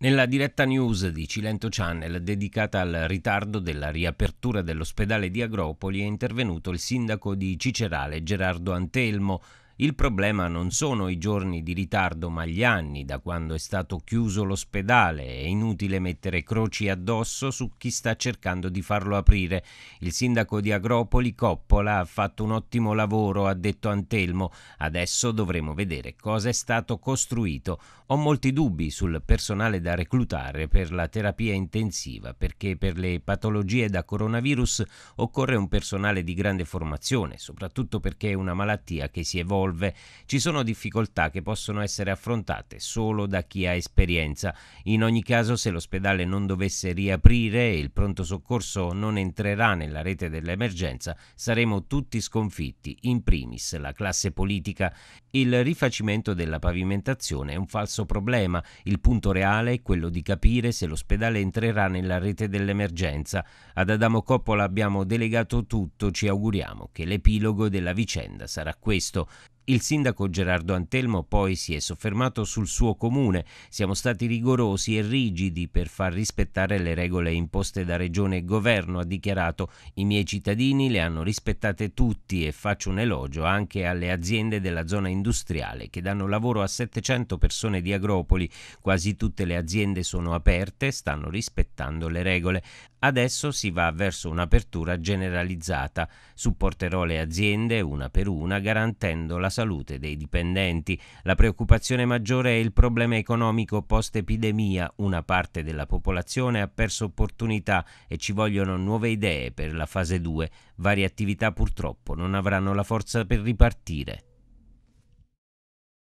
Nella diretta news di Cilento Channel dedicata al ritardo della riapertura dell'ospedale di Agropoli è intervenuto il sindaco di Cicerale Gerardo Antelmo il problema non sono i giorni di ritardo ma gli anni da quando è stato chiuso l'ospedale. È inutile mettere croci addosso su chi sta cercando di farlo aprire. Il sindaco di Agropoli, Coppola, ha fatto un ottimo lavoro, ha detto Antelmo. Adesso dovremo vedere cosa è stato costruito. Ho molti dubbi sul personale da reclutare per la terapia intensiva perché per le patologie da coronavirus occorre un personale di grande formazione, soprattutto perché è una malattia che si evolve risolve, ci sono difficoltà che possono essere affrontate solo da chi ha esperienza. In ogni caso, se l'ospedale non dovesse riaprire e il pronto soccorso non entrerà nella rete dell'emergenza, saremo tutti sconfitti, in primis la classe politica. Il rifacimento della pavimentazione è un falso problema, il punto reale è quello di capire se l'ospedale entrerà nella rete dell'emergenza. Ad Adamo Coppola abbiamo delegato tutto, ci auguriamo che l'epilogo della vicenda sarà questo. Il sindaco Gerardo Antelmo poi si è soffermato sul suo comune. Siamo stati rigorosi e rigidi per far rispettare le regole imposte da regione e governo, ha dichiarato. I miei cittadini le hanno rispettate tutti e faccio un elogio anche alle aziende della zona industriale che danno lavoro a 700 persone di Agropoli. Quasi tutte le aziende sono aperte, e stanno rispettando le regole. Adesso si va verso un'apertura generalizzata. Supporterò le aziende una per una garantendo la salute dei dipendenti. La preoccupazione maggiore è il problema economico post-epidemia. Una parte della popolazione ha perso opportunità e ci vogliono nuove idee per la fase 2. Varie attività purtroppo non avranno la forza per ripartire.